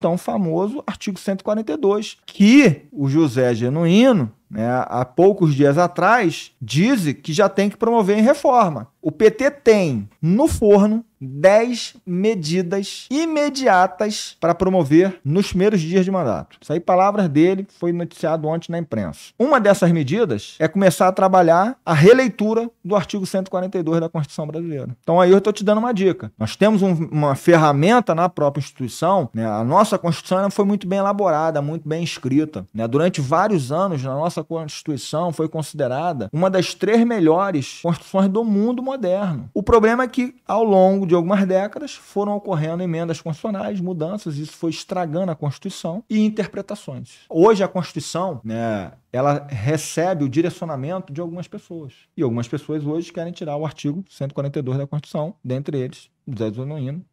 tão famoso artigo 142, que o José Genuíno, né, há poucos dias atrás, diz que já tem que promover em reforma. O PT tem no forno 10 medidas imediatas para promover nos primeiros dias de mandato. Isso aí, palavras dele, foi noticiado ontem na imprensa. Uma dessas medidas é começar a trabalhar a releitura do artigo 142 da Constituição Brasileira. Então aí eu estou te dando uma dica. Nós temos um, uma ferramenta na própria instituição, né? a nossa Constituição foi muito bem elaborada, muito bem escrita. Né? Durante vários anos, na nossa Constituição foi considerada uma das três melhores constituições do mundo moderno moderno. O problema é que, ao longo de algumas décadas, foram ocorrendo emendas constitucionais, mudanças, isso foi estragando a Constituição e interpretações. Hoje, a Constituição, né, ela recebe o direcionamento de algumas pessoas. E algumas pessoas hoje querem tirar o artigo 142 da Constituição, dentre eles, José Zonoino,